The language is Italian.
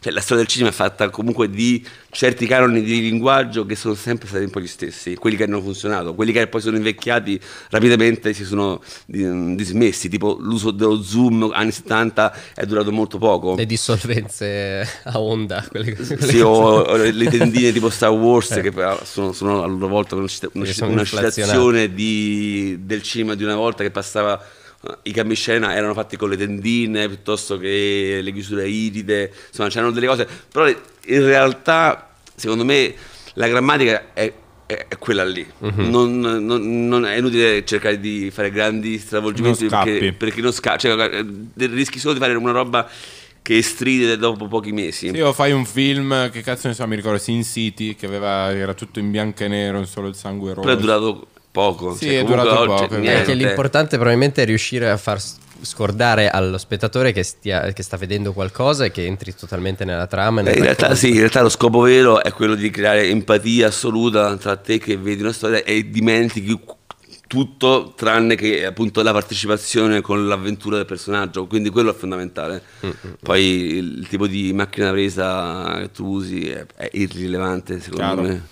cioè, la storia del cinema è fatta comunque di certi canoni di linguaggio che sono sempre stati un po' gli stessi, quelli che hanno funzionato, quelli che poi sono invecchiati rapidamente si sono mm, dismessi, tipo l'uso dello zoom anni 70 è durato molto poco. Le dissolvenze a onda, quelle, quelle sì, o, o le tendine tipo Star Wars eh. che sono, sono, a loro volta una, una, una citazione di, del cinema di una volta che passava i cambi scena erano fatti con le tendine piuttosto che le chiusure iride, insomma c'erano delle cose, però in realtà secondo me la grammatica è, è, è quella lì, mm-hmm. non, non, non, è inutile cercare di fare grandi stravolgimenti perché, perché, non scappi, cioè, rischi solo di fare una roba che stride dopo pochi mesi. Sì, o fai un film, che cazzo ne so, mi ricordo, Sin City, che aveva, era tutto in bianco e nero, solo il sangue rosso. Però è durato poco. Sì, cioè, è durato oggi, poco. Niente. È l'importante probabilmente è riuscire a far scordare allo spettatore che, stia, che, sta vedendo qualcosa e che entri totalmente nella trama. Nella eh, in, realtà, sì, in realtà lo scopo vero è quello di creare empatia assoluta tra te che vedi una storia e dimentichi tutto tranne che appunto la partecipazione con l'avventura del personaggio, quindi quello è fondamentale. Mm-hmm. Poi il tipo di macchina presa che tu usi è, è irrilevante secondo Chiaro. me.